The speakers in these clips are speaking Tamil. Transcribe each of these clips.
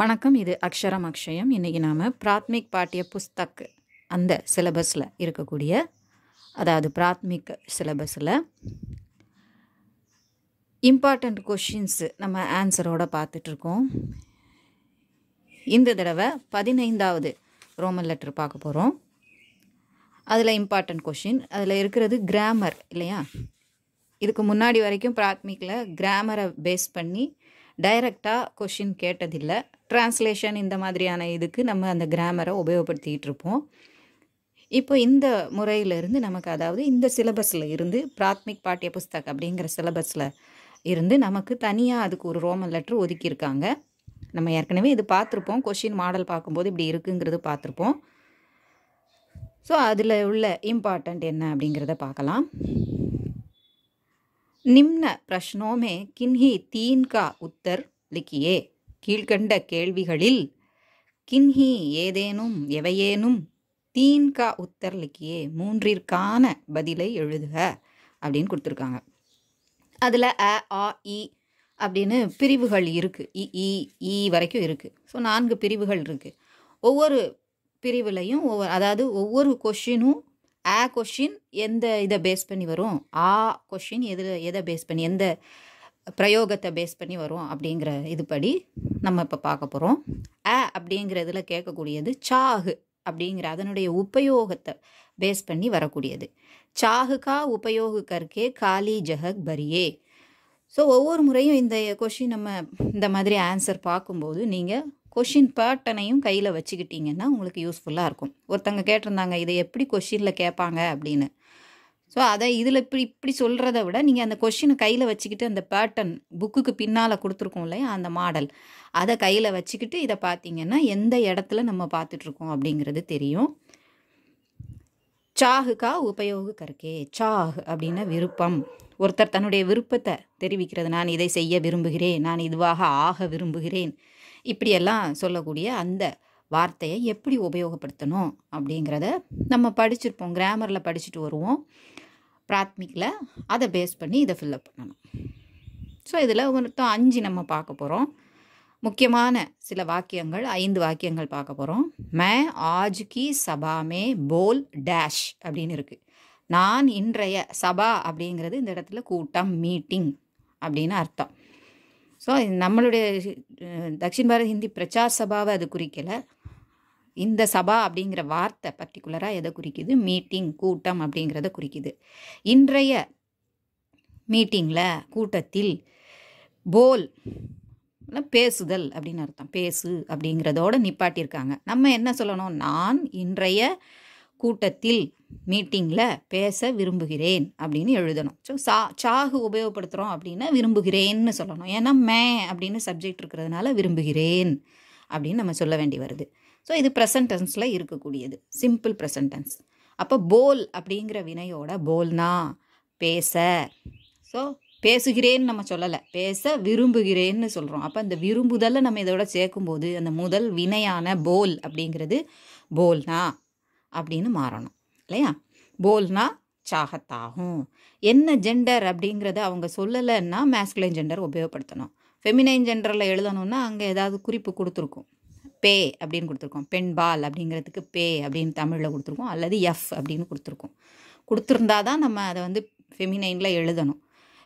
வணக்கம் இது அக்ஷரம் அக்ஷயம் இன்றைக்கி நாம் பிராத்மிக் பாட்டிய புஸ்தக் அந்த சிலபஸில் இருக்கக்கூடிய அதாவது பிராத்மிக் சிலபஸில் இம்பார்ட்டண்ட் கொஷின்ஸு நம்ம ஆன்சரோடு பார்த்துட்ருக்கோம் இந்த தடவை பதினைந்தாவது ரோமன் லெட்டர் பார்க்க போகிறோம் அதில் இம்பார்ட்டண்ட் கொஷின் அதில் இருக்கிறது கிராமர் இல்லையா இதுக்கு முன்னாடி வரைக்கும் பிராத்மிக்கில் கிராமரை பேஸ் பண்ணி டைரக்டாக கொஷின் கேட்டதில்லை ட்ரான்ஸ்லேஷன் இந்த மாதிரியான இதுக்கு நம்ம அந்த கிராமரை உபயோகப்படுத்திகிட்டு இருப்போம் இப்போ இந்த முறையிலிருந்து நமக்கு அதாவது இந்த சிலபஸில் இருந்து பிராத்மிக் பாட்டிய புஸ்தக் அப்படிங்கிற சிலபஸில் இருந்து நமக்கு தனியாக அதுக்கு ஒரு ரோமன் லெட்ரு ஒதுக்கியிருக்காங்க நம்ம ஏற்கனவே இது பார்த்துருப்போம் கொஷின் மாடல் பார்க்கும்போது இப்படி இருக்குங்கிறது பார்த்துருப்போம் ஸோ அதில் உள்ள இம்பார்ட்டண்ட் என்ன அப்படிங்கிறத பார்க்கலாம் நிம்ன பிரஷ்னோமே கின்ஹி தீன்கா உத்தர் லிக்கியே கீழ்கண்ட கேள்விகளில் கின்ஹி ஏதேனும் எவையேனும் தீன்கா உத்தர்லிக்கியே மூன்றிற்கான பதிலை எழுதுக அப்படின்னு கொடுத்துருக்காங்க அதில் அ ஆ இ அப்படின்னு பிரிவுகள் இருக்குது இ இ வரைக்கும் இருக்குது ஸோ நான்கு பிரிவுகள் இருக்குது ஒவ்வொரு பிரிவுலையும் ஒவ்வொரு அதாவது ஒவ்வொரு கொஷினும் ஆ கொஷின் எந்த இதை பேஸ் பண்ணி வரும் ஆ கொஷின் எதில் எதை பேஸ் பண்ணி எந்த பிரயோகத்தை பேஸ் பண்ணி வரும் அப்படிங்கிற இதுபடி நம்ம இப்போ பார்க்க போகிறோம் அ அப்படிங்கிறதுல கேட்கக்கூடியது சாகு அப்படிங்கிற அதனுடைய உபயோகத்தை பேஸ் பண்ணி வரக்கூடியது சாகுக்கா உபயோக கற்கே காலி ஜஹக் பரியே ஸோ ஒவ்வொரு முறையும் இந்த கொஷின் நம்ம இந்த மாதிரி ஆன்சர் பார்க்கும்போது நீங்கள் கொஷின் பேட்டனையும் கையில் வச்சுக்கிட்டிங்கன்னா உங்களுக்கு யூஸ்ஃபுல்லாக இருக்கும் ஒருத்தங்க கேட்டிருந்தாங்க இதை எப்படி கொஷினில் கேட்பாங்க அப்படின்னு ஸோ அதை இதில் இப்படி இப்படி சொல்கிறத விட நீங்கள் அந்த கொஷினை கையில் வச்சுக்கிட்டு அந்த பேட்டர்ன் புக்குக்கு பின்னால் கொடுத்துருக்கோம் இல்லையா அந்த மாடல் அதை கையில் வச்சுக்கிட்டு இதை பார்த்தீங்கன்னா எந்த இடத்துல நம்ம பார்த்துட்ருக்கோம் அப்படிங்கிறது தெரியும் சாகுக்கா உபயோக கருக்கே சாஹ் அப்படின்னா விருப்பம் ஒருத்தர் தன்னுடைய விருப்பத்தை தெரிவிக்கிறது நான் இதை செய்ய விரும்புகிறேன் நான் இதுவாக ஆக விரும்புகிறேன் இப்படியெல்லாம் சொல்லக்கூடிய அந்த வார்த்தையை எப்படி உபயோகப்படுத்தணும் அப்படிங்கிறத நம்ம படிச்சிருப்போம் கிராமரில் படிச்சுட்டு வருவோம் பிராத்மிக்கில் அதை பேஸ் பண்ணி இதை ஃபில்அப் பண்ணணும் ஸோ இதில் மொத்தம் அஞ்சு நம்ம பார்க்க போகிறோம் முக்கியமான சில வாக்கியங்கள் ஐந்து வாக்கியங்கள் பார்க்க போகிறோம் மே ஆஜ் கி சபாமே போல் டேஷ் அப்படின்னு இருக்குது நான் இன்றைய சபா அப்படிங்கிறது இந்த இடத்துல கூட்டம் மீட்டிங் அப்படின்னு அர்த்தம் ஸோ நம்மளுடைய தக்ஷின் பாரத் ஹிந்தி பிரச்சார் சபாவை அது குறிக்கலை இந்த சபா அப்படிங்கிற வார்த்தை பர்டிகுலராக எதை குறிக்குது மீட்டிங் கூட்டம் அப்படிங்கிறத குறிக்குது இன்றைய மீட்டிங்கில் கூட்டத்தில் போல் பேசுதல் அப்படின்னு அர்த்தம் பேசு அப்படிங்கிறதோட நிப்பாட்டியிருக்காங்க நம்ம என்ன சொல்லணும் நான் இன்றைய கூட்டத்தில் மீட்டிங்கில் பேச விரும்புகிறேன் அப்படின்னு எழுதணும் ஸோ சா சாகு உபயோகப்படுத்துகிறோம் அப்படின்னா விரும்புகிறேன்னு சொல்லணும் ஏன்னா மே அப்படின்னு சப்ஜெக்ட் இருக்கிறதுனால விரும்புகிறேன் அப்படின்னு நம்ம சொல்ல வேண்டி வருது ஸோ இது ப்ரெசன்ட் டென்ஸில் இருக்கக்கூடியது சிம்பிள் ப்ரெசன்ட் டென்ஸ் அப்போ போல் அப்படிங்கிற வினையோட போல்னா பேச ஸோ பேசுகிறேன்னு நம்ம சொல்லலை பேச விரும்புகிறேன்னு சொல்கிறோம் அப்போ அந்த விரும்புதலை நம்ம இதோட சேர்க்கும்போது அந்த முதல் வினையான போல் அப்படிங்கிறது போல்னா அப்படின்னு மாறணும் இல்லையா போல்னா சாகத்தாகும் என்ன ஜெண்டர் அப்படிங்கிறத அவங்க சொல்லலைன்னா மேஸ்குலைன் ஜெண்டர் உபயோகப்படுத்தணும் ஃபெமினைன் ஜெண்டரில் எழுதணும்னா அங்கே ஏதாவது குறிப்பு கொடுத்துருக்கும் பே அப்படின்னு கொடுத்துருக்கோம் பெண்பால் அப்படிங்கிறதுக்கு பே அப்படின்னு தமிழில் கொடுத்துருக்கோம் அல்லது எஃப் அப்படின்னு கொடுத்துருக்கோம் கொடுத்துருந்தா தான் நம்ம அதை வந்து ஃபெமினைனில் எழுதணும்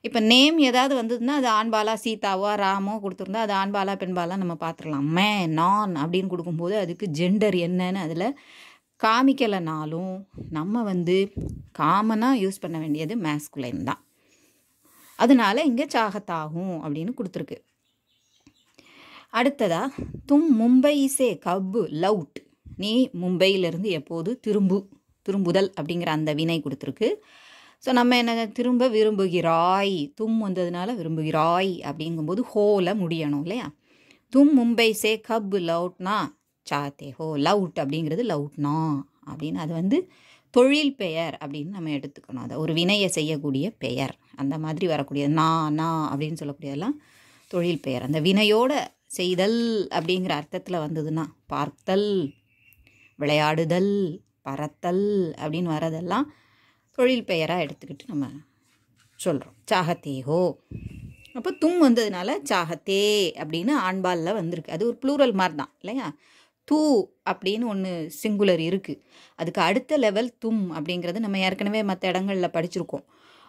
இப்போ நேம் ஏதாவது வந்ததுன்னா அது ஆண்பாலா சீதாவோ ராமோ கொடுத்துருந்தா அது ஆண்பாலா பெண்பாலாக நம்ம பார்த்துடலாம் மே நான் அப்படின்னு கொடுக்கும்போது அதுக்கு ஜெண்டர் என்னன்னு அதில் காமிக்கலைனாலும் நம்ம வந்து காமனாக யூஸ் பண்ண வேண்டியது மேஸ்குலைன் தான் அதனால இங்கே சாகத்தாகும் அப்படின்னு கொடுத்துருக்கு அடுத்ததா தும் மும்பை சே கபு லவுட் நீ மும்பையிலிருந்து எப்போது திரும்பு திரும்புதல் அப்படிங்கிற அந்த வினை கொடுத்துருக்கு ஸோ நம்ம என்ன திரும்ப விரும்புகிறாய் தும் வந்ததுனால விரும்புகிறாய் அப்படிங்கும்போது ஹோல முடியணும் இல்லையா தும் மும்பை சே கப் லவுட்னா சாத்தே ஹோ லவுட் அப்படிங்கிறது லவுட்னா அப்படின்னு அது வந்து தொழில் பெயர் அப்படின்னு நம்ம எடுத்துக்கணும் அதை ஒரு வினையை செய்யக்கூடிய பெயர் அந்த மாதிரி வரக்கூடியது நா நா அப்படின்னு சொல்லக்கூடியதெல்லாம் தொழில் பெயர் அந்த வினையோட செய்தல் அப்படிங்கிற அர்த்தத்தில் வந்ததுன்னா பார்த்தல் விளையாடுதல் பறத்தல் அப்படின்னு வரதெல்லாம் தொழில் பெயராக எடுத்துக்கிட்டு நம்ம சொல்கிறோம் சாகத்தேகோ அப்போ தும் வந்ததுனால சாகத்தே அப்படின்னு ஆண்பாலில் வந்திருக்கு அது ஒரு ப்ளூரல் மாதிரி தான் இல்லையா தூ அப்படின்னு ஒன்று சிங்குலர் இருக்குது அதுக்கு அடுத்த லெவல் தும் அப்படிங்கிறது நம்ம ஏற்கனவே மற்ற இடங்களில் படிச்சிருக்கோம்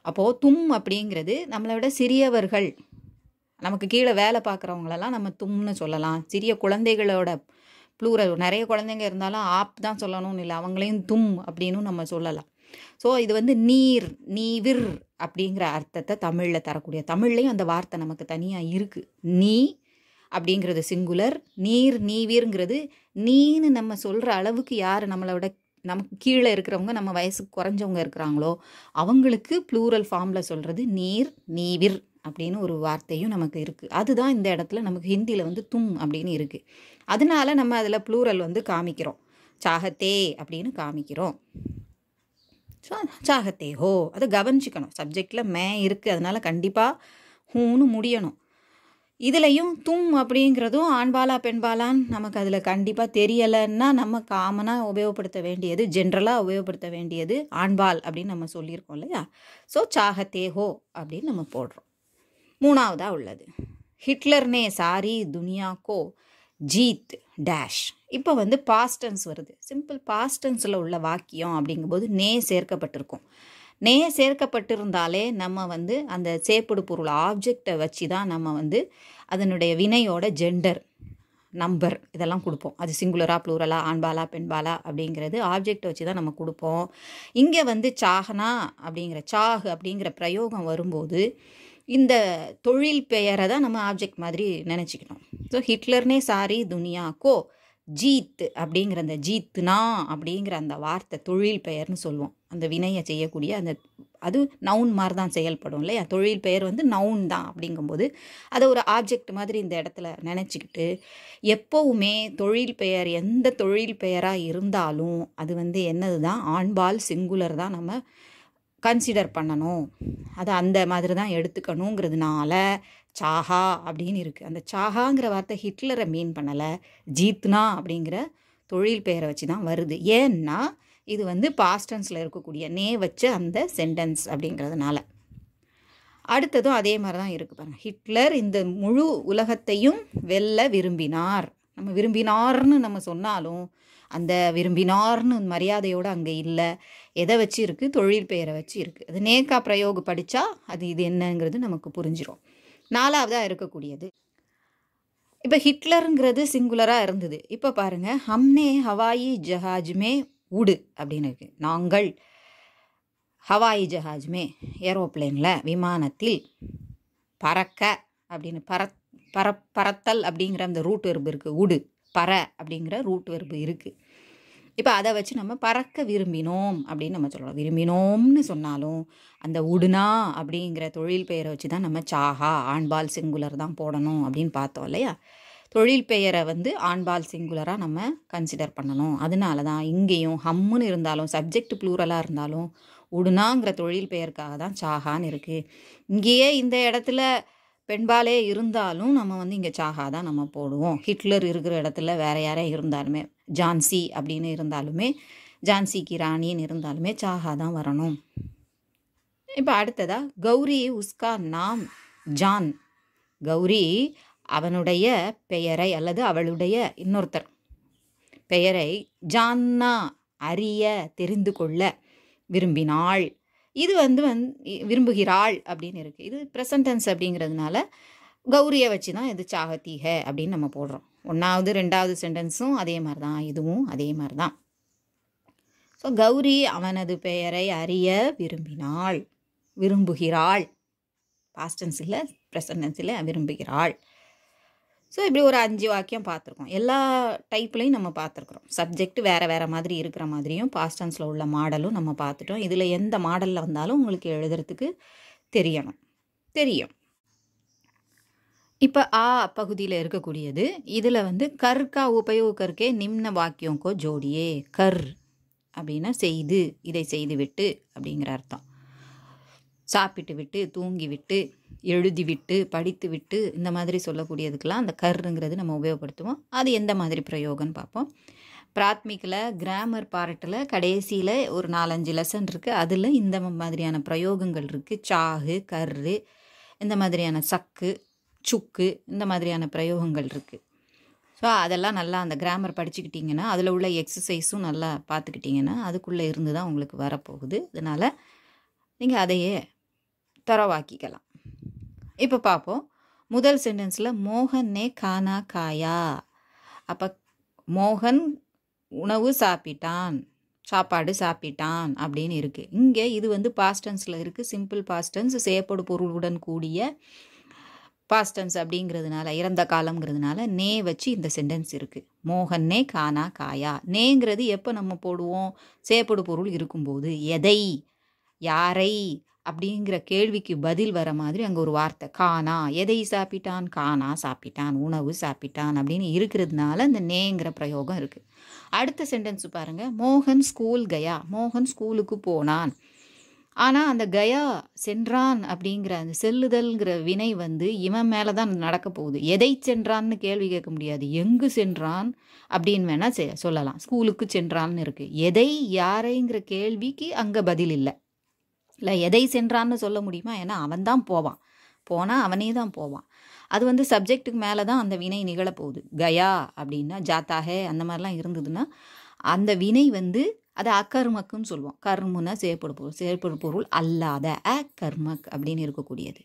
அப்போது தும் அப்படிங்கிறது நம்மளை விட சிறியவர்கள் நமக்கு கீழே வேலை பார்க்குறவங்களெல்லாம் நம்ம தும்னு சொல்லலாம் சிறிய குழந்தைகளோட ப்ளூரல் நிறைய குழந்தைங்க இருந்தாலும் ஆப் தான் சொல்லணும்னு இல்லை அவங்களையும் தும் அப்படின்னு நம்ம சொல்லலாம் ஸோ இது வந்து நீர் நீவிர் அப்படிங்கிற அர்த்தத்தை தமிழில் தரக்கூடிய தமிழ்லேயும் அந்த வார்த்தை நமக்கு தனியாக இருக்குது நீ அப்படிங்கிறது சிங்குலர் நீர் நீவிர்ங்கிறது நீன்னு நம்ம சொல்கிற அளவுக்கு யார் நம்மளோட நமக்கு கீழே இருக்கிறவங்க நம்ம வயசுக்கு குறைஞ்சவங்க இருக்கிறாங்களோ அவங்களுக்கு ப்ளூரல் ஃபார்மில் சொல்கிறது நீர் நீவிர் அப்படின்னு ஒரு வார்த்தையும் நமக்கு இருக்குது அதுதான் இந்த இடத்துல நமக்கு ஹிந்தியில் வந்து தும் அப்படின்னு இருக்குது அதனால நம்ம அதில் ப்ளூரல் வந்து காமிக்கிறோம் சாகத்தே அப்படின்னு காமிக்கிறோம் ஸோ சாகத்தே ஹோ அதை கவனிச்சிக்கணும் சப்ஜெக்டில் மே இருக்குது அதனால் கண்டிப்பாக ஹூன்னு முடியணும் இதுலேயும் தும் அப்படிங்கிறதும் ஆண்பாலா பெண்பாலான்னு நமக்கு அதில் கண்டிப்பாக தெரியலைன்னா நம்ம காமனாக உபயோகப்படுத்த வேண்டியது ஜென்ரலாக உபயோகப்படுத்த வேண்டியது ஆண்பால் அப்படின்னு நம்ம சொல்லியிருக்கோம் இல்லையா ஸோ சாகத்தே ஹோ அப்படின்னு நம்ம போடுறோம் மூணாவதாக உள்ளது ஹிட்லர்னே சாரி துனியாக்கோ ஜீத் டேஷ் இப்போ வந்து பாஸ்டன்ஸ் வருது சிம்பிள் பாஸ்டன்ஸில் உள்ள வாக்கியம் அப்படிங்கும்போது நே சேர்க்கப்பட்டிருக்கும் நே சேர்க்கப்பட்டிருந்தாலே நம்ம வந்து அந்த சேப்பிடு பொருள் ஆப்ஜெக்டை வச்சு தான் நம்ம வந்து அதனுடைய வினையோட ஜெண்டர் நம்பர் இதெல்லாம் கொடுப்போம் அது சிங்குலரா ப்ளூரலா ஆண்பாலா பெண்பாலா அப்படிங்கிறது ஆப்ஜெக்டை வச்சு தான் நம்ம கொடுப்போம் இங்கே வந்து சாகனா அப்படிங்கிற சாகு அப்படிங்கிற பிரயோகம் வரும்போது இந்த தொழில் பெயரை தான் நம்ம ஆப்ஜெக்ட் மாதிரி நினச்சிக்கணும் ஸோ ஹிட்லர்னே சாரி துனியாக்கோ ஜீத் அப்படிங்கிற அந்த ஜீத்னா அப்படிங்கிற அந்த வார்த்தை தொழில் பெயர்னு சொல்லுவோம் அந்த வினையை செய்யக்கூடிய அந்த அது நவுன் மாதிரி தான் செயல்படும் இல்லையா தொழில் பெயர் வந்து நவுன் தான் அப்படிங்கும்போது அதை ஒரு ஆப்ஜெக்ட் மாதிரி இந்த இடத்துல நினச்சிக்கிட்டு எப்போவுமே தொழில் பெயர் எந்த தொழில் பெயராக இருந்தாலும் அது வந்து என்னது தான் ஆண்பால் சிங்குலர் தான் நம்ம கன்சிடர் பண்ணணும் அதை அந்த மாதிரி தான் எடுத்துக்கணுங்கிறதுனால சாஹா அப்படின்னு இருக்குது அந்த சாஹாங்கிற வார்த்தை ஹிட்லரை மீன் பண்ணலை ஜீத்னா அப்படிங்கிற தொழில் பெயரை வச்சு தான் வருது ஏன்னா இது வந்து பாஸ்டன்ஸில் இருக்கக்கூடிய நே வச்ச அந்த சென்டென்ஸ் அப்படிங்கிறதுனால அடுத்ததும் அதே மாதிரி தான் இருக்குது பாருங்கள் ஹிட்லர் இந்த முழு உலகத்தையும் வெல்ல விரும்பினார் நம்ம விரும்பினார்னு நம்ம சொன்னாலும் அந்த விரும்பினார்னு மரியாதையோடு அங்கே இல்லை எதை வச்சு இருக்குது தொழில் பெயரை வச்சு இருக்குது அது நேக்கா பிரயோக படித்தா அது இது என்னங்கிறது நமக்கு புரிஞ்சிடும் நாலாவதாக இருக்கக்கூடியது இப்போ ஹிட்லருங்கிறது சிங்குலராக இருந்தது இப்போ பாருங்கள் ஹம்னே ஹவாயி ஜஹாஜ்மே உடு அப்படின்னு இருக்கு நாங்கள் ஹவாயி ஜஹாஜ்மே ஏரோப்ளேனில் விமானத்தில் பறக்க அப்படின்னு பற பற பறத்தல் அப்படிங்கிற அந்த ரூட் இருக்குது உடு பற அப்படிங்கிற ரூட் வெர்பு இருக்குது இப்போ அதை வச்சு நம்ம பறக்க விரும்பினோம் அப்படின்னு நம்ம சொல்கிறோம் விரும்பினோம்னு சொன்னாலும் அந்த உடுனா அப்படிங்கிற தொழில் பெயரை வச்சு தான் நம்ம சாகா ஆண்பால் சிங்குலர் தான் போடணும் அப்படின்னு பார்த்தோம் இல்லையா தொழில் பெயரை வந்து ஆண்பால் சிங்குலராக நம்ம கன்சிடர் பண்ணணும் அதனால தான் இங்கேயும் ஹம்முன்னு இருந்தாலும் சப்ஜெக்ட் ப்ளூரலாக இருந்தாலும் உடுனாங்கிற தொழில் பெயருக்காக தான் சாகான்னு இருக்குது இங்கேயே இந்த இடத்துல பெண்பாலே இருந்தாலும் நம்ம வந்து இங்கே சாகா தான் நம்ம போடுவோம் ஹிட்லர் இருக்கிற இடத்துல வேறு யாரே இருந்தாலுமே ஜான்சி அப்படின்னு இருந்தாலுமே ஜான்சிக்கு ராணின்னு இருந்தாலுமே சாகா தான் வரணும் இப்போ அடுத்ததாக கௌரி உஸ்கா நாம் ஜான் கௌரி அவனுடைய பெயரை அல்லது அவளுடைய இன்னொருத்தர் பெயரை ஜான்னா அறிய தெரிந்து கொள்ள விரும்பினாள் இது வந்து வந் விரும்புகிறாள் அப்படின்னு இருக்குது இது ப்ரெசன்டென்ஸ் அப்படிங்கிறதுனால கௌரியை வச்சு தான் இது சாகத்தீக அப்படின்னு நம்ம போடுறோம் ஒன்றாவது ரெண்டாவது சென்டென்ஸும் அதே மாதிரி தான் இதுவும் அதே மாதிரி தான் ஸோ கௌரி அவனது பெயரை அறிய விரும்பினாள் விரும்புகிறாள் பாஸ்டென்ஸில் ப்ரெசன்டென்ஸில் விரும்புகிறாள் ஸோ இப்படி ஒரு அஞ்சு வாக்கியம் பார்த்துருக்கோம் எல்லா டைப்லையும் நம்ம பார்த்துருக்குறோம் சப்ஜெக்ட் வேறு வேறு மாதிரி இருக்கிற மாதிரியும் பாஸ்டன்ஸில் உள்ள மாடலும் நம்ம பார்த்துட்டோம் இதில் எந்த மாடலில் வந்தாலும் உங்களுக்கு எழுதுறதுக்கு தெரியணும் தெரியும் இப்போ ஆ பகுதியில் இருக்கக்கூடியது இதில் வந்து கற்கா உபயோகர்க்கே நிம்ன வாக்கியங்கோ ஜோடியே கர் அப்படின்னா செய்து இதை செய்து விட்டு அப்படிங்கிற அர்த்தம் சாப்பிட்டு விட்டு தூங்கி விட்டு எழுதிவிட்டு படித்துவிட்டு இந்த மாதிரி சொல்லக்கூடியதுக்கெல்லாம் அந்த கருங்கிறது நம்ம உபயோகப்படுத்துவோம் அது எந்த மாதிரி பிரயோகம்னு பார்ப்போம் பிராத்மிக்கில் கிராமர் பார்ட்டில் கடைசியில் ஒரு நாலஞ்சு லெசன் இருக்குது அதில் இந்த மாதிரியான பிரயோகங்கள் இருக்குது சாகு கரு இந்த மாதிரியான சக்கு சுக்கு இந்த மாதிரியான பிரயோகங்கள் இருக்குது ஸோ அதெல்லாம் நல்லா அந்த கிராமர் படிச்சுக்கிட்டிங்கன்னா அதில் உள்ள எக்ஸசைஸும் நல்லா பார்த்துக்கிட்டிங்கன்னா அதுக்குள்ளே இருந்து தான் உங்களுக்கு வரப்போகுது அதனால் நீங்கள் அதையே தரவாக்கிக்கலாம் இப்போ பார்ப்போம் முதல் சென்டென்ஸில் மோகனே கானா காயா அப்போ மோகன் உணவு சாப்பிட்டான் சாப்பாடு சாப்பிட்டான் அப்படின்னு இருக்குது இங்கே இது வந்து பாஸ்டன்ஸில் இருக்குது சிம்பிள் பாஸ்டன்ஸ் செய்யப்படும் பொருளுடன் கூடிய பாஸ்டன்ஸ் அப்படிங்கிறதுனால இறந்த காலங்கிறதுனால நே வச்சு இந்த சென்டென்ஸ் இருக்குது மோகன்னே கானா காயா நேங்கிறது எப்போ நம்ம போடுவோம் சேப்படு பொருள் இருக்கும்போது எதை யாரை அப்படிங்கிற கேள்விக்கு பதில் வர மாதிரி அங்கே ஒரு வார்த்தை காணா எதை சாப்பிட்டான் காணா சாப்பிட்டான் உணவு சாப்பிட்டான் அப்படின்னு இருக்கிறதுனால அந்த நேங்கிற பிரயோகம் இருக்குது அடுத்த சென்டென்ஸ் பாருங்கள் மோகன் ஸ்கூல் கயா மோகன் ஸ்கூலுக்கு போனான் ஆனால் அந்த கயா சென்றான் அப்படிங்கிற அந்த செல்லுதல்ங்கிற வினை வந்து இவன் மேலே தான் நடக்க போகுது எதை சென்றான்னு கேள்வி கேட்க முடியாது எங்கு சென்றான் அப்படின்னு வேணால் சொல்லலாம் ஸ்கூலுக்கு சென்றான்னு இருக்குது எதை யாரைங்கிற கேள்விக்கு அங்கே பதில் இல்லை இல்லை எதை சென்றான்னு சொல்ல முடியுமா ஏன்னா அவன் தான் போவான் போனால் அவனே தான் போவான் அது வந்து சப்ஜெக்ட்டுக்கு மேலே தான் அந்த வினை நிகழப்போகுது கயா அப்படின்னா ஜாத்தாகே அந்த மாதிரிலாம் இருந்ததுன்னா அந்த வினை வந்து அது அக்கர்மக்குன்னு சொல்லுவோம் கர்மன்னா செயற்படு பொருள் செயற்படு பொருள் அல்லாத அ கர்மக் அப்படின்னு இருக்கக்கூடியது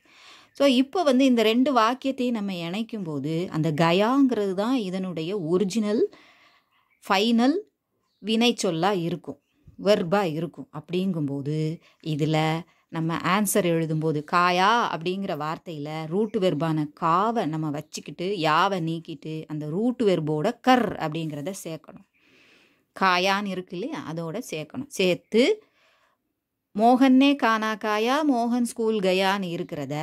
ஸோ இப்போ வந்து இந்த ரெண்டு வாக்கியத்தையும் நம்ம இணைக்கும் போது அந்த கயாங்கிறது தான் இதனுடைய ஒரிஜினல் ஃபைனல் வினை சொல்லாக இருக்கும் வெர்பாக இருக்கும் அப்படிங்கும்போது இதில் நம்ம ஆன்சர் எழுதும்போது காயா அப்படிங்கிற வார்த்தையில் ரூட்டு வெர்பான காவை நம்ம வச்சுக்கிட்டு யாவை நீக்கிட்டு அந்த ரூட்டு வெர்போட கர் அப்படிங்கிறத சேர்க்கணும் காயான்னு இருக்கு இல்லையா அதோட சேர்க்கணும் சேர்த்து மோகன்னே கானா காயா மோகன் ஸ்கூல் கயான்னு இருக்கிறத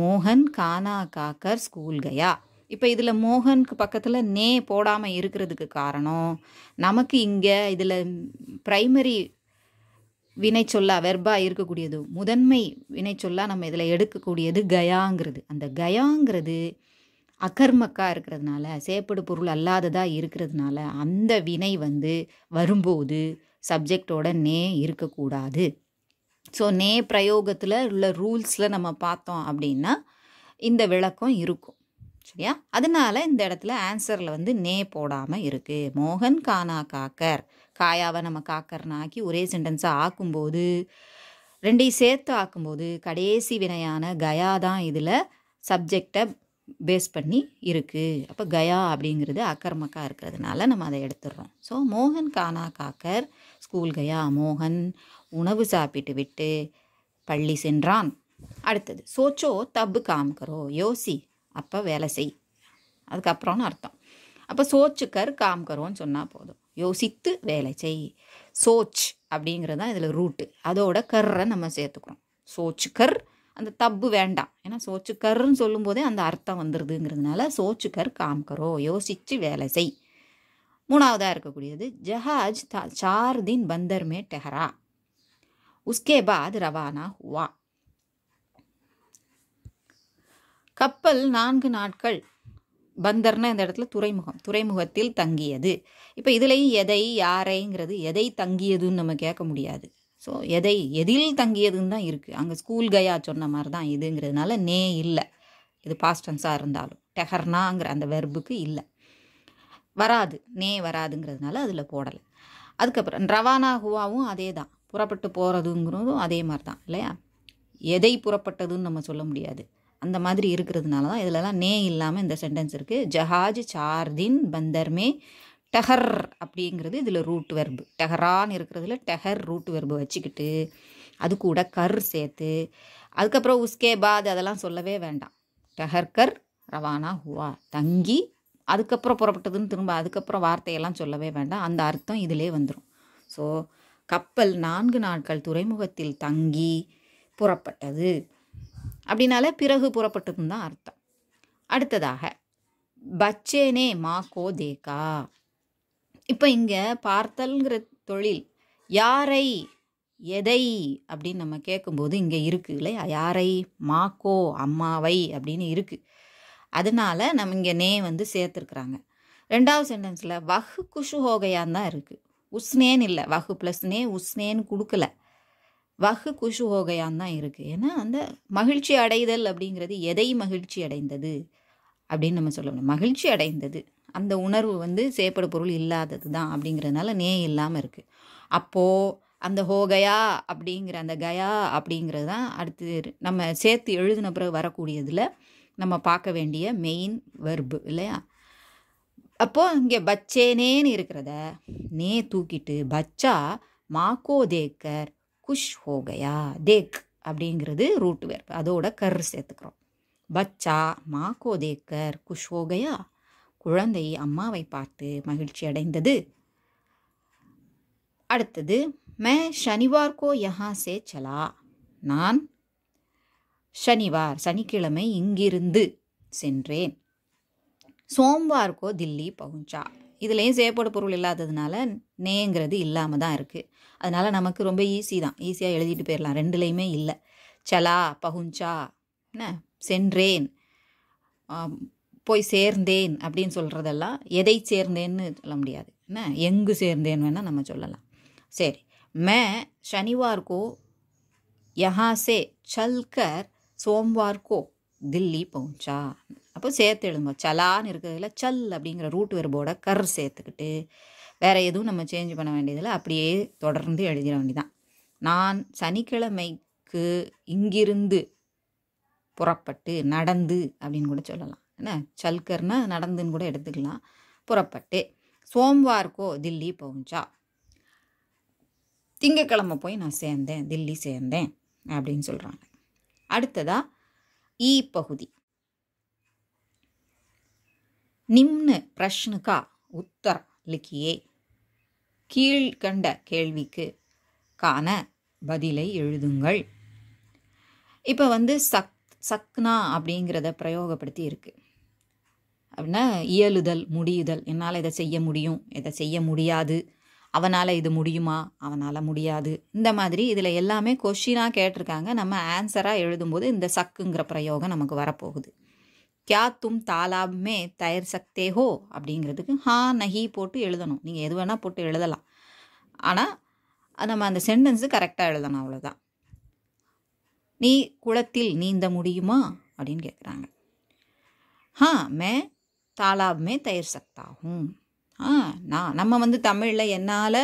மோகன் கானா காக்கர் ஸ்கூல் கயா இப்போ இதில் மோகனுக்கு பக்கத்தில் நே போடாமல் இருக்கிறதுக்கு காரணம் நமக்கு இங்கே இதில் ப்ரைமரி வினை சொல்லா வெர்பா இருக்கக்கூடியது முதன்மை வினை சொல்லா நம்ம இதில் எடுக்கக்கூடியது கயாங்கிறது அந்த கயாங்கிறது அகர்மக்கா இருக்கிறதுனால சேப்படு பொருள் அல்லாததாக இருக்கிறதுனால அந்த வினை வந்து வரும்போது சப்ஜெக்டோட நே இருக்கக்கூடாது ஸோ நே பிரயோகத்தில் உள்ள ரூல்ஸில் நம்ம பார்த்தோம் அப்படின்னா இந்த விளக்கம் இருக்கும் சரியா அதனால இந்த இடத்துல ஆன்சரில் வந்து நே போடாமல் இருக்குது மோகன் கானா காக்கர் காயாவை நம்ம காக்கர்னு ஆக்கி ஒரே சென்டென்ஸாக ஆக்கும்போது ரெண்டையும் சேர்த்து ஆக்கும்போது கடைசி வினையான கயா தான் இதில் சப்ஜெக்டை பேஸ் பண்ணி இருக்குது அப்போ கயா அப்படிங்கிறது அக்கர்மக்கா இருக்கிறதுனால நம்ம அதை எடுத்துடுறோம் ஸோ மோகன் கானா காக்கர் ஸ்கூல் கயா மோகன் உணவு சாப்பிட்டு விட்டு பள்ளி சென்றான் அடுத்தது சோச்சோ தப்பு காம்கரோ யோசி அப்போ வேலை செய் அதுக்கப்புறம்னு அர்த்தம் அப்போ சோச்சு கர் காம் கருவோன்னு சொன்னால் போதும் யோசித்து வேலை செய் சோச் அப்படிங்கிறது தான் இதில் ரூட்டு அதோட கர்ரை நம்ம சேர்த்துக்கிறோம் சோச்சு கர் அந்த தப்பு வேண்டாம் ஏன்னா சோச்சு சொல்லும்போதே அந்த அர்த்தம் வந்துடுதுங்கிறதுனால சோச்சு கர் காம் கரோ யோசித்து வேலை செய் மூணாவதாக இருக்கக்கூடியது ஜஹாஜ் சார் தின் பந்தர் மே டெஹரா உஸ்கே பாத் ரவானா ஹுவா கப்பல் நான்கு நாட்கள் பந்தர்னா இந்த இடத்துல துறைமுகம் துறைமுகத்தில் தங்கியது இப்போ இதுலேயும் எதை யாரைங்கிறது எதை தங்கியதுன்னு நம்ம கேட்க முடியாது ஸோ எதை எதில் தங்கியதுன்னு தான் இருக்குது அங்கே ஸ்கூல் கயா சொன்ன மாதிரி தான் இதுங்கிறதுனால நே இல்லை இது பாஸ்டன்ஸாக இருந்தாலும் டெஹர்னாங்கிற அந்த வெர்புக்கு இல்லை வராது நே வராதுங்கிறதுனால அதில் போடலை அதுக்கப்புறம் ரவானா ஹுவாவும் அதே தான் புறப்பட்டு போகிறதுங்கிறதும் அதே மாதிரி தான் இல்லையா எதை புறப்பட்டதுன்னு நம்ம சொல்ல முடியாது அந்த மாதிரி இருக்கிறதுனால தான் இதிலலாம் நே இல்லாமல் இந்த சென்டென்ஸ் இருக்குது ஜஹாஜ் சார்தின் பந்தர்மே டஹர் அப்படிங்கிறது இதில் ரூட் வெர்பு டஹரான்னு இருக்கிறதுல டஹர் ரூட் வெர்பு வச்சுக்கிட்டு அது கூட கர் சேர்த்து அதுக்கப்புறம் உஸ்கே பாத் அதெல்லாம் சொல்லவே வேண்டாம் டஹர் கர் ரவானா ஹுவா தங்கி அதுக்கப்புறம் புறப்பட்டதுன்னு திரும்ப அதுக்கப்புறம் வார்த்தையெல்லாம் சொல்லவே வேண்டாம் அந்த அர்த்தம் இதிலே வந்துடும் ஸோ கப்பல் நான்கு நாட்கள் துறைமுகத்தில் தங்கி புறப்பட்டது அப்படின்னால பிறகு புறப்பட்டும் தான் அர்த்தம் அடுத்ததாக பச்சேனே மா கோ தேகா இப்போ இங்கே பார்த்தல்ங்கிற தொழில் யாரை எதை அப்படின்னு நம்ம கேட்கும்போது இங்கே இருக்குது இல்லையா யாரை மாக்கோ அம்மாவை அப்படின்னு இருக்குது அதனால் நம்ம இங்கே நே வந்து சேர்த்துருக்குறாங்க ரெண்டாவது சென்டென்ஸில் வகு குஷு ஹோகையான் தான் இருக்குது உஸ்னேன்னு இல்லை வகு ப்ளஸ் நே உஸ்னேன்னு கொடுக்கல வகு குஷு ஓகையான் தான் இருக்குது ஏன்னா அந்த மகிழ்ச்சி அடைதல் அப்படிங்கிறது எதை மகிழ்ச்சி அடைந்தது அப்படின்னு நம்ம சொல்ல முடியும் மகிழ்ச்சி அடைந்தது அந்த உணர்வு வந்து சேப்பட பொருள் இல்லாதது தான் அப்படிங்கிறதுனால நே இல்லாமல் இருக்குது அப்போது அந்த ஹோகயா அப்படிங்கிற அந்த கயா அப்படிங்கிறது தான் அடுத்து நம்ம சேர்த்து எழுதின பிறகு வரக்கூடியதில் நம்ம பார்க்க வேண்டிய மெயின் வெர்பு இல்லையா அப்போது இங்கே பச்சேனேன்னு இருக்கிறத நே தூக்கிட்டு பச்சா மாக்கோ தேக்கர் குஷ் ஹோகையா தேக் அப்படிங்கிறது ரூட் வேர் அதோட கர் சேர்த்துக்கிறோம் பச்சா மா கோ தேக்கர் குஷ் ஹோகையா குழந்தை அம்மாவை பார்த்து மகிழ்ச்சி அடைந்தது அடுத்தது மே சனிவார்க்கோ யஹா சே சலா நான் சனிவார் சனிக்கிழமை இங்கிருந்து சென்றேன் சோம்வார்கோ தில்லி பகுஞ்சா இதுலேயும் செயற்பாடு பொருள் இல்லாததுனால நேங்கிறது இல்லாமல் தான் இருக்குது அதனால் நமக்கு ரொம்ப ஈஸி தான் ஈஸியாக எழுதிட்டு போயிடலாம் ரெண்டுலேயுமே இல்லை சலா பகுஞ்சா என்ன சென்றேன் போய் சேர்ந்தேன் அப்படின்னு சொல்கிறதெல்லாம் எதை சேர்ந்தேன்னு சொல்ல முடியாது என்ன எங்கு சேர்ந்தேன் வேணால் நம்ம சொல்லலாம் சரி மே சனிவார்க்கோ யஹாசே சல்கர் சோம்வார்க்கோ தில்லி பவுஞ்சா அப்போ சேர்த்து எழுதுங்க சலான்னு இருக்கிறதுல சல் அப்படிங்கிற ரூட் வெறுபோட கர் சேர்த்துக்கிட்டு வேறு எதுவும் நம்ம சேஞ்ச் பண்ண வேண்டியதில் அப்படியே தொடர்ந்து எழுதிட வேண்டிதான் நான் சனிக்கிழமைக்கு இங்கிருந்து புறப்பட்டு நடந்து அப்படின்னு கூட சொல்லலாம் என்ன சல்கர்னா நடந்துன்னு கூட எடுத்துக்கலாம் புறப்பட்டு சோம்வார்க்கோ தில்லி போச்சா திங்கக்கிழமை போய் நான் சேர்ந்தேன் தில்லி சேர்ந்தேன் அப்படின்னு சொல்கிறாங்க அடுத்ததாக ஈ பகுதி நிம்ன பிரஷ்னுக்கா உத்தர் லிக்கியே கீழ்கண்ட கேள்விக்கு காண பதிலை எழுதுங்கள் இப்போ வந்து சக் சக்னா அப்படிங்கிறத பிரயோகப்படுத்தி இருக்குது அப்படின்னா இயலுதல் முடியுதல் என்னால் இதை செய்ய முடியும் இதை செய்ய முடியாது அவனால் இது முடியுமா அவனால் முடியாது இந்த மாதிரி இதில் எல்லாமே கொஷினாக கேட்டிருக்காங்க நம்ம ஆன்சராக எழுதும்போது இந்த சக்குங்கிற பிரயோகம் நமக்கு வரப்போகுது கியா தும் மே தயர் சக்தே ஹோ அப்படிங்கிறதுக்கு ஹா நஹி போட்டு எழுதணும் நீங்கள் எது வேணால் போட்டு எழுதலாம் ஆனால் நம்ம அந்த சென்டென்ஸு கரெக்டாக எழுதணும் அவ்வளோதான் நீ குளத்தில் நீந்த முடியுமா அப்படின்னு கேட்குறாங்க ஹா மே மே தயிர் சக்தாகும் ஆ நான் நம்ம வந்து தமிழில் என்னால்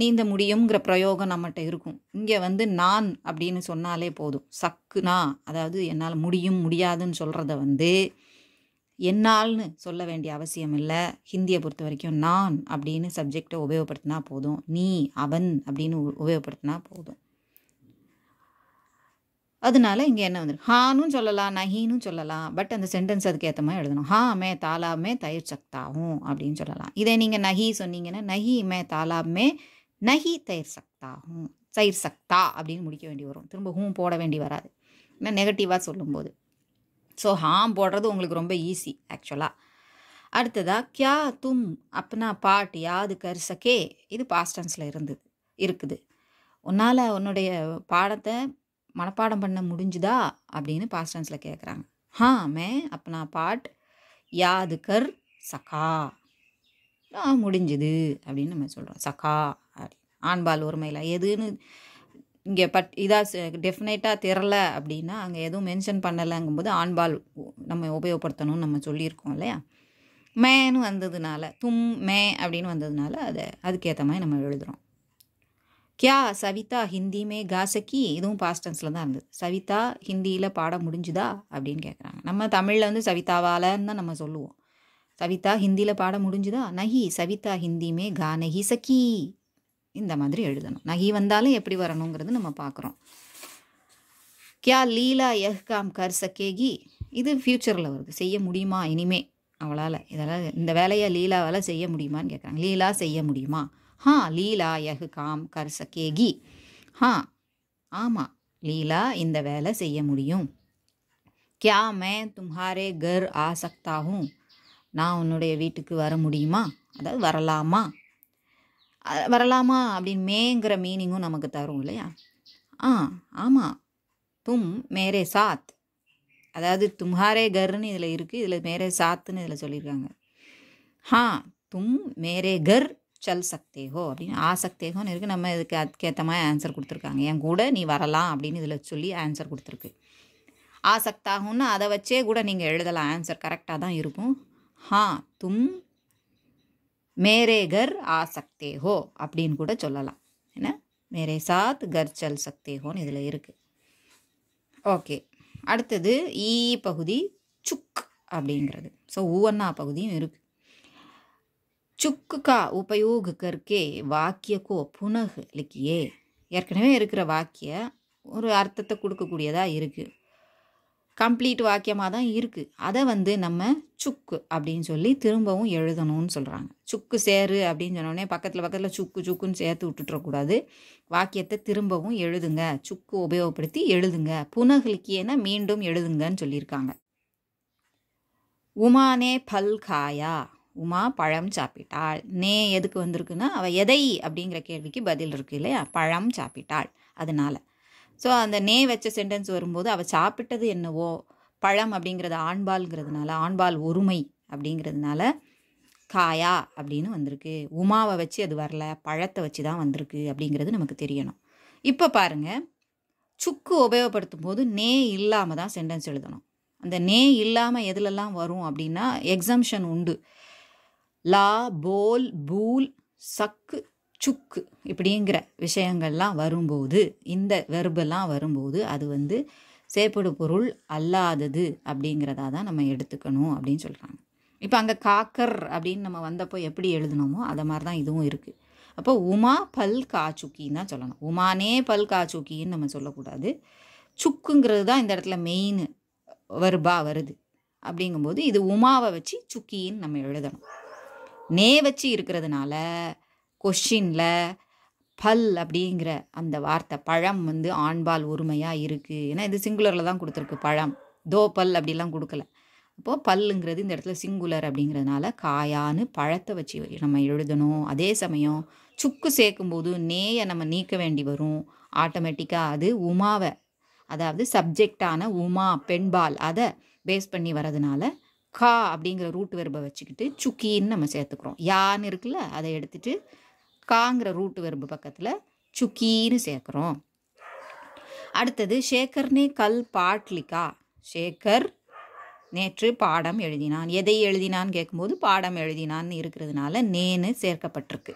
நீந்த முடியுங்கிற பிரயோகம் நம்மகிட்ட இருக்கும் இங்கே வந்து நான் அப்படின்னு சொன்னாலே போதும் சக்குனா அதாவது என்னால் முடியும் முடியாதுன்னு சொல்கிறத வந்து என்னால்னு சொல்ல வேண்டிய அவசியம் இல்லை ஹிந்தியை பொறுத்த வரைக்கும் நான் அப்படின்னு சப்ஜெக்டை உபயோகப்படுத்தினா போதும் நீ அவன் அப்படின்னு உபயோகப்படுத்தினா போதும் அதனால இங்கே என்ன வந்துடும் ஹானும் சொல்லலாம் நஹீனும் சொல்லலாம் பட் அந்த சென்டென்ஸ் அதுக்கு ஏற்ற மாதிரி எழுதணும் ஹா மே தாலாமே தயிர் சக்தாவும் அப்படின்னு சொல்லலாம் இதே நீங்கள் நஹி சொன்னீங்கன்னா நஹி மே தாலாமே நகி தயிர் சக்தா ஹூம் தயிர் சக்தா அப்படின்னு முடிக்க வேண்டி வரும் திரும்ப ஹூம் போட வேண்டி வராது ஏன்னா நெகட்டிவாக சொல்லும்போது ஸோ ஹாம் போடுறது உங்களுக்கு ரொம்ப ஈஸி ஆக்சுவலாக அடுத்ததாக கியா தும் அப்பனா பாட் யாது கரிசக்கே இது பாஸ்டன்ஸில் இருந்தது இருக்குது உன்னால் உன்னுடைய பாடத்தை மனப்பாடம் பண்ண முடிஞ்சுதா அப்படின்னு பாஸ்டன்ஸில் கேட்குறாங்க ஹா மே அப்பனா பாட் யாது கர் சகா முடிஞ்சுது அப்படின்னு நம்ம சொல்கிறோம் சகா ஆண்பால் உரிமையில் எதுன்னு இங்கே பட் இதாக டெஃபினேட்டாக தெரில அப்படின்னா அங்கே எதுவும் மென்ஷன் பண்ணலைங்கும்போது ஆண்பால் நம்ம உபயோகப்படுத்தணும்னு நம்ம சொல்லியிருக்கோம் இல்லையா மேன்னு வந்ததுனால தும் மே அப்படின்னு வந்ததுனால அதை அதுக்கேற்ற மாதிரி நம்ம எழுதுகிறோம் கியா சவிதா ஹிந்தியுமே காசக்கி இதுவும் பாஸ்ட் டென்ஸில் தான் இருந்தது சவிதா ஹிந்தியில் பாட முடிஞ்சுதா அப்படின்னு கேட்குறாங்க நம்ம தமிழில் வந்து சவிதாவாலன்னு தான் நம்ம சொல்லுவோம் சவிதா ஹிந்தியில் பாட முடிஞ்சுதா நஹி சவிதா ஹிந்தியுமே கா நஹி சகி இந்த மாதிரி எழுதணும் நகி வந்தாலும் எப்படி வரணுங்கிறது நம்ம பார்க்குறோம் கியா லீலா எஹ்காம் கர் சகேகி இது ஃப்யூச்சரில் வருது செய்ய முடியுமா இனிமே அவளால் இதெல்லாம் இந்த வேலையை லீலாவால் செய்ய முடியுமான்னு கேட்குறாங்க லீலா செய்ய முடியுமா ஹா லீலா யஹ் காம் கர் சகேகி ஹா ஆமாம் லீலா இந்த வேலை செய்ய முடியும் கியா மே தும்ஹாரே கர் ஆசக்தாகும் நான் உன்னுடைய வீட்டுக்கு வர முடியுமா அதாவது வரலாமா வரலாமா அப்படின்னு மேங்கிற மீனிங்கும் நமக்கு தரும் இல்லையா ஆ ஆமாம் தும் மேரே சாத் அதாவது தும்ஹாரே கர்னு இதில் இருக்குது இதில் மேரே சாத்துன்னு இதில் சொல்லியிருக்காங்க ஹா தும் மேரே கர் சல் சக்தேகோ அப்படின்னு ஆ சக்தேகோன்னு இருக்குது நம்ம இதுக்கு அதுக்கேற்ற மாதிரி ஆன்சர் கொடுத்துருக்காங்க என் கூட நீ வரலாம் அப்படின்னு இதில் சொல்லி ஆன்சர் கொடுத்துருக்கு ஆசக்தாகும்னு அதை வச்சே கூட நீங்கள் எழுதலாம் ஆன்சர் கரெக்டாக தான் இருக்கும் ஹா தும் மேரேகர் ஆ அப்படின்னு கூட சொல்லலாம் என்ன மேரே சாத் கர்ச்சல் சக்தேகோன்னு இதில் இருக்குது ஓகே அடுத்தது ஈ பகுதி சுக் அப்படிங்கிறது ஸோ ஊவண்ணா பகுதியும் இருக்குது சுக்கு கா உபயோக கற்கே வாக்கியக்கோ புனகு லிக்கியே ஏற்கனவே இருக்கிற வாக்கிய ஒரு அர்த்தத்தை கொடுக்கக்கூடியதாக இருக்குது கம்ப்ளீட் வாக்கியமாக தான் இருக்குது அதை வந்து நம்ம சுக்கு அப்படின்னு சொல்லி திரும்பவும் எழுதணும்னு சொல்கிறாங்க சுக்கு சேரு அப்படின்னு சொன்னோடனே பக்கத்தில் பக்கத்தில் சுக்கு சுக்குன்னு சேர்த்து விட்டுட்டுறக்கூடாது வாக்கியத்தை திரும்பவும் எழுதுங்க சுக்கு உபயோகப்படுத்தி எழுதுங்க புனகலிக்கியன மீண்டும் எழுதுங்கன்னு சொல்லியிருக்காங்க உமானே பல் காயா உமா பழம் சாப்பிட்டாள் நே எதுக்கு வந்திருக்குன்னா அவள் எதை அப்படிங்கிற கேள்விக்கு பதில் இருக்கு இல்லையா பழம் சாப்பிட்டாள் அதனால் ஸோ அந்த நே வச்ச சென்டென்ஸ் வரும்போது அவள் சாப்பிட்டது என்னவோ பழம் அப்படிங்கிறது ஆண்பால்ங்கிறதுனால ஆண்பால் ஒருமை அப்படிங்கிறதுனால காயா அப்படின்னு வந்திருக்கு உமாவை வச்சு அது வரல பழத்தை வச்சு தான் வந்திருக்கு அப்படிங்கிறது நமக்கு தெரியணும் இப்போ பாருங்கள் சுக்கு உபயோகப்படுத்தும் போது நே இல்லாமல் தான் சென்டென்ஸ் எழுதணும் அந்த நே இல்லாமல் எதுலெல்லாம் வரும் அப்படின்னா எக்ஸம்ஷன் உண்டு லா போல் பூல் சக்கு சுக்கு இப்படிங்கிற விஷயங்கள்லாம் வரும்போது இந்த வெர்பெல்லாம் வரும்போது அது வந்து சேப்படு பொருள் அல்லாதது அப்படிங்கிறதா தான் நம்ம எடுத்துக்கணும் அப்படின்னு சொல்கிறாங்க இப்போ அங்கே காக்கர் அப்படின்னு நம்ம வந்தப்போ எப்படி எழுதணுமோ அதை மாதிரி தான் இதுவும் இருக்குது அப்போ உமா பல் காச்சுக்கின்னு தான் சொல்லணும் உமானே பல் காச்சுக்கின்னு நம்ம சொல்லக்கூடாது சுக்குங்கிறது தான் இந்த இடத்துல மெயின் வருபா வருது அப்படிங்கும்போது இது உமாவை வச்சு சுக்கின்னு நம்ம எழுதணும் நே வச்சு இருக்கிறதுனால கொஷினில் பல் அப்படிங்கிற அந்த வார்த்தை பழம் வந்து ஆண்பால் உரிமையாக இருக்குது ஏன்னா இது சிங்குலரில் தான் கொடுத்துருக்கு பழம் தோ பல் அப்படிலாம் கொடுக்கல அப்போது பல்லுங்கிறது இந்த இடத்துல சிங்குலர் அப்படிங்கிறதுனால காயான்னு பழத்தை வச்சு நம்ம எழுதணும் அதே சமயம் சுக்கு சேர்க்கும்போது நேயை நம்ம நீக்க வேண்டி வரும் ஆட்டோமேட்டிக்காக அது உமாவை அதாவது சப்ஜெக்டான உமா பெண்பால் அதை பேஸ் பண்ணி வரதுனால கா அப்படிங்கிற ரூட் வெர்பை வச்சுக்கிட்டு சுக்கின்னு நம்ம சேர்த்துக்கிறோம் யான்னு இருக்குல்ல அதை எடுத்துகிட்டு காங்கிற ரூட்டு வரும்பு பக்கத்தில் சுக்கீனு சேர்க்குறோம் அடுத்தது சேகர்னே கல் பாட்லிக்கா ஷேகர் நேற்று பாடம் எழுதினான் எதை எழுதினான்னு கேட்கும்போது பாடம் எழுதினான்னு இருக்கிறதுனால நேனு சேர்க்கப்பட்டிருக்கு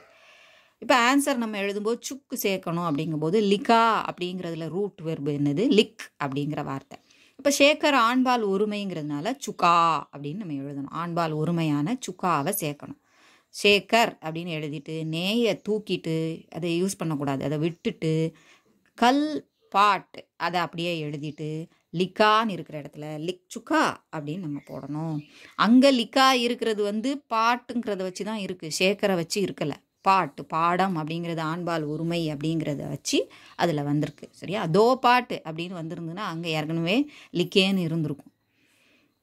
இப்போ ஆன்சர் நம்ம எழுதும்போது சுக்கு சேர்க்கணும் அப்படிங்கும்போது லிகா அப்படிங்கிறதுல ரூட் வெர்பு என்னது லிக் அப்படிங்கிற வார்த்தை இப்போ ஷேகர் ஆண்பால் ஒருமைங்கிறதுனால சுக்கா அப்படின்னு நம்ம எழுதணும் ஆண்பால் ஒருமையான சுக்காவை சேர்க்கணும் ஷேக்கர் அப்படின்னு எழுதிட்டு நேயை தூக்கிட்டு அதை யூஸ் பண்ணக்கூடாது அதை விட்டுட்டு கல் பாட் அதை அப்படியே எழுதிட்டு லிக்கான்னு இருக்கிற இடத்துல லிக் சுக்கா அப்படின்னு நம்ம போடணும் அங்கே லிக்கா இருக்கிறது வந்து பாட்டுங்கிறத வச்சு தான் இருக்குது ஷேக்கரை வச்சு இருக்கலை பாட்டு பாடம் அப்படிங்கிறது ஆண்பால் உரிமை அப்படிங்கிறத வச்சு அதில் வந்திருக்கு சரியா அதோ பாட்டு அப்படின்னு வந்திருந்துன்னா அங்கே ஏற்கனவே லிக்கேன்னு இருந்திருக்கும்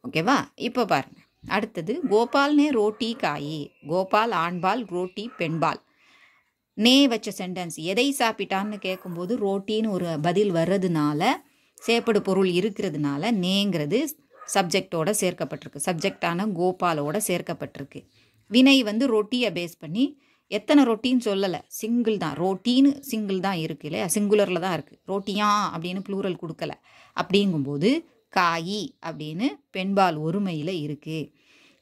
ஓகேவா இப்போ பாருங்கள் அடுத்தது கோபால்னே ரோட்டி காயி கோபால் ஆண்பால் ரோட்டி பெண்பால் நே வச்ச சென்டென்ஸ் எதை சாப்பிட்டான்னு கேட்கும்போது ரோட்டின்னு ஒரு பதில் வர்றதுனால சேப்படு பொருள் இருக்கிறதுனால நேங்கிறது சப்ஜெக்டோட சேர்க்கப்பட்டிருக்கு சப்ஜெக்டான கோபாலோட சேர்க்கப்பட்டிருக்கு வினை வந்து ரொட்டியை பேஸ் பண்ணி எத்தனை ரொட்டின்னு சொல்லலை சிங்கிள் தான் ரோட்டின்னு சிங்கிள் தான் இருக்குது இல்லையா சிங்குலரில் தான் இருக்குது ரோட்டியா அப்படின்னு ப்ளூரல் கொடுக்கல அப்படிங்கும்போது காயி அப்படின்னு பெண்பால் ஒருமையில் இருக்குது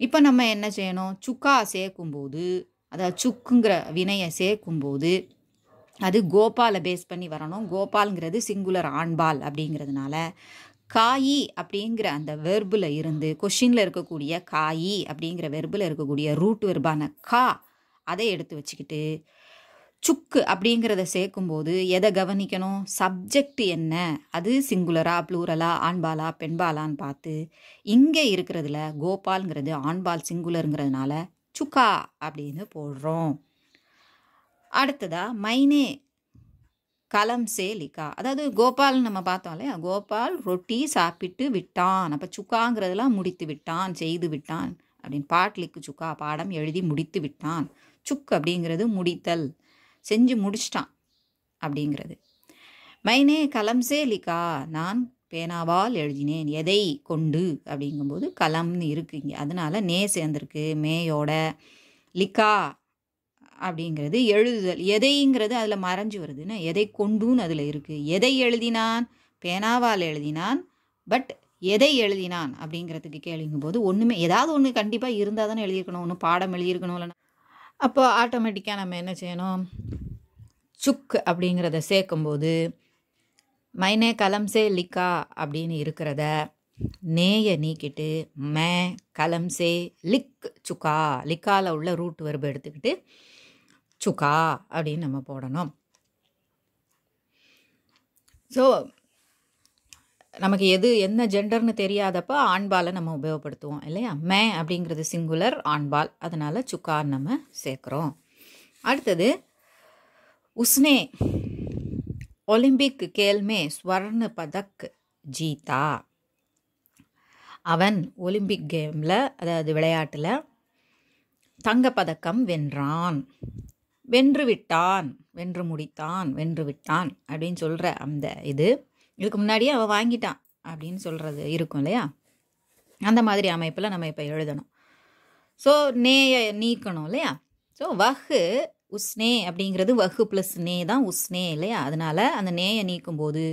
இப்போ நம்ம என்ன செய்யணும் சுக்கா சேர்க்கும்போது அதாவது சுக்குங்கிற வினையை சேர்க்கும்போது அது கோபாலை பேஸ் பண்ணி வரணும் கோபாலுங்கிறது சிங்குலர் ஆண்பால் அப்படிங்கிறதுனால காயி அப்படிங்கிற அந்த வெர்பில் இருந்து கொஷினில் இருக்கக்கூடிய காயி அப்படிங்கிற வெர்பில் இருக்கக்கூடிய ரூட் வெர்பான கா அதை எடுத்து வச்சுக்கிட்டு சுக்கு அப்படிங்கிறத சேர்க்கும்போது எதை கவனிக்கணும் சப்ஜெக்ட் என்ன அது சிங்குலரா ப்ளூரலா ஆண்பாலா பெண்பாலான்னு பார்த்து இங்கே இருக்கிறதுல கோபால்ங்கிறது ஆண்பால் சிங்குலருங்கிறதுனால சுக்கா அப்படின்னு போடுறோம் அடுத்ததாக மைனே கலம் சே லிக்கா அதாவது கோபால் நம்ம பார்த்தோம் இல்லையா கோபால் ரொட்டி சாப்பிட்டு விட்டான் அப்போ சுக்காங்கிறதெல்லாம் முடித்து விட்டான் செய்து விட்டான் அப்படின்னு பாட்லிக்கு சுக்கா பாடம் எழுதி முடித்து விட்டான் சுக் அப்படிங்கிறது முடித்தல் செஞ்சு முடிச்சிட்டான் அப்படிங்கிறது மைனே கலம்சே லிகா நான் பேனாவால் எழுதினேன் எதை கொண்டு அப்படிங்கும்போது கலம்னு இருக்குது இங்கே அதனால நே சேர்ந்துருக்கு மேயோட லிக்கா அப்படிங்கிறது எழுதுதல் எதைங்கிறது அதில் மறைஞ்சு வருதுன்னா எதை கொண்டுன்னு அதில் இருக்குது எதை எழுதினான் பேனாவால் எழுதினான் பட் எதை எழுதினான் அப்படிங்கிறதுக்கு கேளுங்கும்போது ஒன்றுமே ஏதாவது ஒன்று கண்டிப்பாக இருந்தால் தானே எழுதியிருக்கணும் ஒன்று பாடம் எழுதியிருக்கணும் இல்லைன்னா அப்போது ஆட்டோமேட்டிக்காக நம்ம என்ன செய்யணும் சுக் அப்படிங்கிறத சேர்க்கும்போது மைனே கலம்சே லிக்கா அப்படின்னு இருக்கிறத நேயை நீக்கிட்டு மே கலம்சே லிக் சுக்கா லிக்காவில் உள்ள ரூட் வரும்பு எடுத்துக்கிட்டு சுக்கா அப்படின்னு நம்ம போடணும் ஸோ நமக்கு எது என்ன ஜெண்டர்னு தெரியாதப்போ ஆண்பாலை நம்ம உபயோகப்படுத்துவோம் இல்லையா மே அப்படிங்கிறது சிங்குலர் ஆண்பால் அதனால் சுக்கார் நம்ம சேர்க்குறோம் அடுத்தது உஸ்னே ஒலிம்பிக் கேள்மே ஸ்வர்ண பதக் ஜீதா அவன் ஒலிம்பிக் கேமில் அதாவது விளையாட்டில் தங்கப்பதக்கம் வென்றான் வென்று விட்டான் வென்று முடித்தான் வென்று விட்டான் அப்படின்னு சொல்கிற அந்த இது இதுக்கு முன்னாடியே அவள் வாங்கிட்டான் அப்படின்னு சொல்கிறது இருக்கும் இல்லையா அந்த மாதிரி அமைப்பில் நம்ம இப்போ எழுதணும் ஸோ நேய நீக்கணும் இல்லையா ஸோ வஹு உஸ்னே அப்படிங்கிறது வஹு ப்ளஸ் நே தான் உஸ்னே இல்லையா அதனால் அந்த நேயை நீக்கும் போது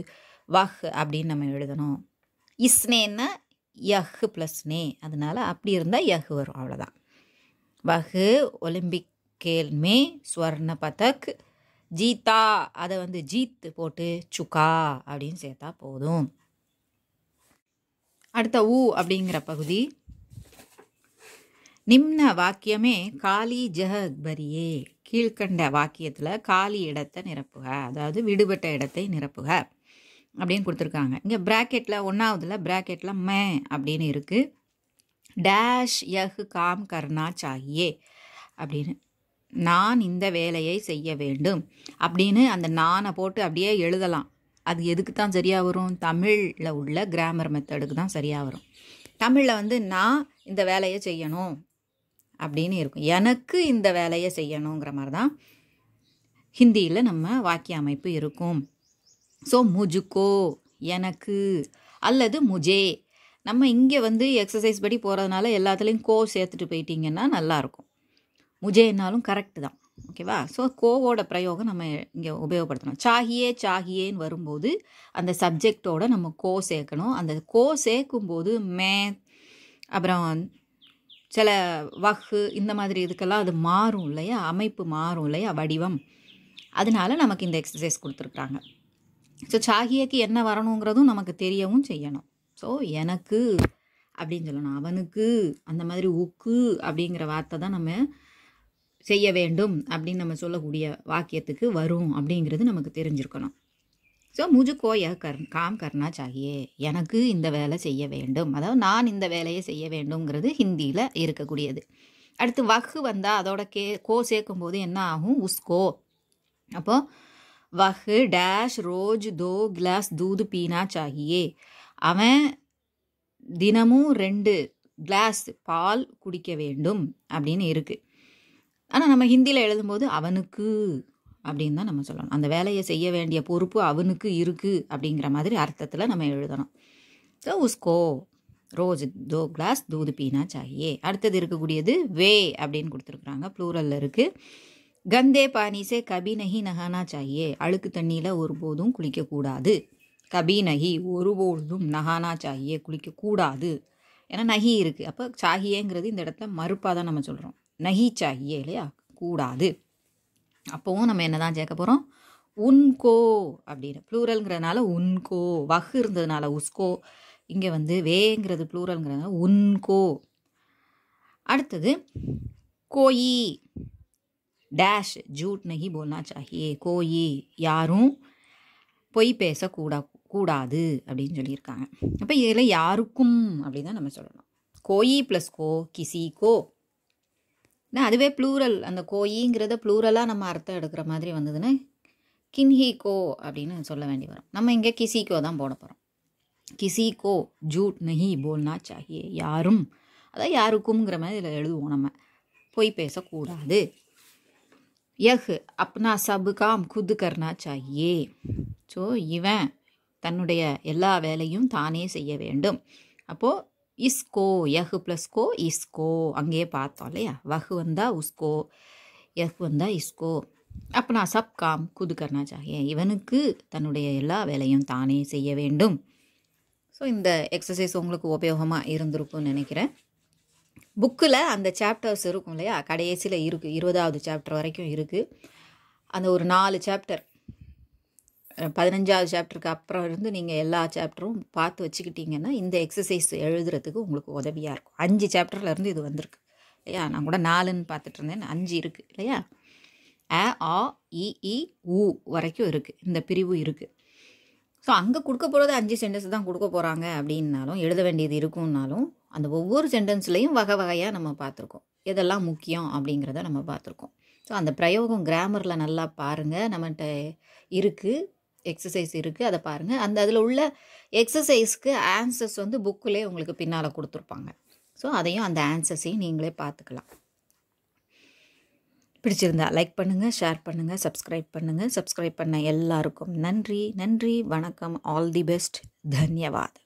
வஹ் அப்படின்னு நம்ம எழுதணும் இஸ்னேன்னா யஹ் ப்ளஸ் நே அதனால் அப்படி இருந்தால் யஹ் வரும் அவ்வளோதான் வஹு ஒலிம்பிக் கேல்மே ஸ்வர்ண பதக் ஜீத்தா அதை வந்து ஜீத் போட்டு சுக்கா அப்படின்னு சேர்த்தா போதும் அடுத்த ஊ அப்படிங்கிற பகுதி நிம்ன வாக்கியமே காலி ஜஹ கீழ்கண்ட வாக்கியத்தில் காலி இடத்தை நிரப்புக அதாவது விடுபட்ட இடத்தை நிரப்புக அப்படின்னு கொடுத்துருக்காங்க இங்கே ப்ராக்கெட்டில் ஒன்றாவதில் ப்ராக்கெட்டில் மே அப்படின்னு இருக்குது டேஷ் யஹ் காம் கர்ணா சாகியே அப்படின்னு நான் இந்த வேலையை செய்ய வேண்டும் அப்படின்னு அந்த நானை போட்டு அப்படியே எழுதலாம் அது எதுக்கு தான் சரியாக வரும் தமிழில் உள்ள கிராமர் மெத்தடுக்கு தான் சரியாக வரும் தமிழில் வந்து நான் இந்த வேலையை செய்யணும் அப்படின்னு இருக்கும் எனக்கு இந்த வேலையை செய்யணுங்கிற மாதிரி தான் ஹிந்தியில் நம்ம வாக்கிய அமைப்பு இருக்கும் ஸோ முஜுக்கோ எனக்கு அல்லது முஜே நம்ம இங்கே வந்து எக்ஸசைஸ் படி போகிறதுனால எல்லாத்துலேயும் கோ சேர்த்துட்டு போயிட்டிங்கன்னா நல்லாயிருக்கும் முஜேனாலும் கரெக்டு தான் ஓகேவா ஸோ கோவோட பிரயோகம் நம்ம இங்கே உபயோகப்படுத்தணும் சாகியே சாகியேன்னு வரும்போது அந்த சப்ஜெக்டோட நம்ம கோ சேர்க்கணும் அந்த கோ சேர்க்கும்போது மே அப்புறம் சில வஹு இந்த மாதிரி இதுக்கெல்லாம் அது மாறும் இல்லையா அமைப்பு மாறும் இல்லையா வடிவம் அதனால நமக்கு இந்த எக்ஸசைஸ் கொடுத்துருக்குறாங்க ஸோ சாகியக்கு என்ன வரணுங்கிறதும் நமக்கு தெரியவும் செய்யணும் ஸோ எனக்கு அப்படின்னு சொல்லணும் அவனுக்கு அந்த மாதிரி உக்கு அப்படிங்கிற வார்த்தை தான் நம்ம செய்ய வேண்டும் அப்படின்னு நம்ம சொல்லக்கூடிய வாக்கியத்துக்கு வரும் அப்படிங்கிறது நமக்கு தெரிஞ்சிருக்கணும் ஸோ முஜு கோய கர் காம் கர்ணா சாகியே எனக்கு இந்த வேலை செய்ய வேண்டும் அதாவது நான் இந்த வேலையை செய்ய வேண்டும்ங்கிறது ஹிந்தியில் இருக்கக்கூடியது அடுத்து வகு வந்தால் அதோட கே கோ சேர்க்கும் போது என்ன ஆகும் உஸ்கோ அப்போது வஹு டேஷ் ரோஜ் தோ கிளாஸ் தூது பீனா சாகியே அவன் தினமும் ரெண்டு கிளாஸ் பால் குடிக்க வேண்டும் அப்படின்னு இருக்குது ஆனால் நம்ம ஹிந்தியில் எழுதும்போது அவனுக்கு அப்படின்னு தான் நம்ம சொல்லணும் அந்த வேலையை செய்ய வேண்டிய பொறுப்பு அவனுக்கு இருக்குது அப்படிங்கிற மாதிரி அர்த்தத்தில் நம்ம எழுதணும் ஸோ உஸ்கோ ரோஜ் தோ கிளாஸ் தூது பீனா சாயே அடுத்தது இருக்கக்கூடியது வே அப்படின்னு கொடுத்துருக்குறாங்க ப்ளூரலில் இருக்குது கந்தே பானிசே கபி நகி நகானா சாயே அழுக்கு தண்ணியில் ஒருபோதும் குளிக்கக்கூடாது கபி நகி ஒருபோதும் நகானா சாயே குளிக்கக்கூடாது ஏன்னா நகி இருக்குது அப்போ சாகியேங்கிறது இந்த இடத்த மறுப்பாக தான் நம்ம சொல்கிறோம் நகி சாகியே இல்லையா கூடாது அப்போவும் நம்ம என்ன தான் கேட்க போகிறோம் உன்கோ அப்படின்னு ப்ளூரல்ங்கிறதுனால உன்கோ வஹ் இருந்ததுனால உஸ்கோ இங்கே வந்து வேங்கிறது ப்ளூரல்ங்கிறதுனால உன்கோ அடுத்தது கோயி டேஷ் ஜூட் நகி போல்னா சாஹியே கோயி யாரும் பொய் பேசக்கூடா கூடாது அப்படின்னு சொல்லியிருக்காங்க அப்போ இதில் யாருக்கும் அப்படின்னு தான் நம்ம சொல்லணும் கோயி ப்ளஸ் கோ கிசி கோ அதுவே ப்ளூரல் அந்த கோயிங்கிறத ப்ளூரலாக நம்ம அர்த்தம் எடுக்கிற மாதிரி வந்ததுன்னா கோ அப்படின்னு சொல்ல வேண்டி வரும் நம்ம இங்கே கிசிகோ தான் போட போகிறோம் கிசிகோ ஜூட் நஹி போல்னா சாஹியே யாரும் அதான் யாருக்கும்ங்கிற மாதிரி இதில் எழுதுவோம் நம்ம பொய் பேசக்கூடாது யஹ் அப்னா சபு காம் குது கர்னா சாஹியே ஸோ இவன் தன்னுடைய எல்லா வேலையும் தானே செய்ய வேண்டும் அப்போது இஸ்கோ யஹு ப்ளஸ் கோ இஸ்கோ அங்கேயே பார்த்தோம் இல்லையா வஹு வந்தா உஸ்கோ யஹு வந்தா இஸ்கோ அப்போ நான் சப் காம் குது கர்ணா சாஹியே இவனுக்கு தன்னுடைய எல்லா வேலையும் தானே செய்ய வேண்டும் ஸோ இந்த எக்ஸசைஸ் உங்களுக்கு உபயோகமாக இருந்திருக்கும்னு நினைக்கிறேன் புக்கில் அந்த சாப்டர்ஸ் இருக்கும் இல்லையா கடைசியில் இருக்குது இருபதாவது சாப்டர் வரைக்கும் இருக்குது அந்த ஒரு நாலு சாப்டர் பதினஞ்சாவது சாப்டருக்கு அப்புறம் இருந்து நீங்கள் எல்லா சாப்டரும் பார்த்து வச்சுக்கிட்டிங்கன்னா இந்த எக்ஸசைஸ் எழுதுறதுக்கு உங்களுக்கு உதவியாக இருக்கும் அஞ்சு சாப்டர்லேருந்து இது வந்திருக்கு இல்லையா நான் கூட நாலுன்னு பார்த்துட்டு இருந்தேன் அஞ்சு இருக்குது இல்லையா அ ஆ உ வரைக்கும் இருக்குது இந்த பிரிவு இருக்குது ஸோ அங்கே கொடுக்க போகிறது அஞ்சு சென்டென்ஸ் தான் கொடுக்க போகிறாங்க அப்படின்னாலும் எழுத வேண்டியது இருக்கும்னாலும் அந்த ஒவ்வொரு சென்டென்ஸ்லையும் வகை வகையாக நம்ம பார்த்துருக்கோம் எதெல்லாம் முக்கியம் அப்படிங்கிறத நம்ம பார்த்துருக்கோம் ஸோ அந்த பிரயோகம் கிராமரில் நல்லா பாருங்கள் நம்மகிட்ட இருக்குது எக்ஸசைஸ் இருக்குது அதை பாருங்கள் அந்த அதில் உள்ள எக்ஸசைஸ்க்கு ஆன்சர்ஸ் வந்து புக்கிலே உங்களுக்கு பின்னால் கொடுத்துருப்பாங்க ஸோ அதையும் அந்த ஆன்சர்ஸையும் நீங்களே பார்த்துக்கலாம் பிடிச்சிருந்தா லைக் பண்ணுங்கள் ஷேர் பண்ணுங்கள் சப்ஸ்கிரைப் பண்ணுங்கள் சப்ஸ்கிரைப் பண்ண எல்லாருக்கும் நன்றி நன்றி வணக்கம் ஆல் தி பெஸ்ட் தன்யவாத்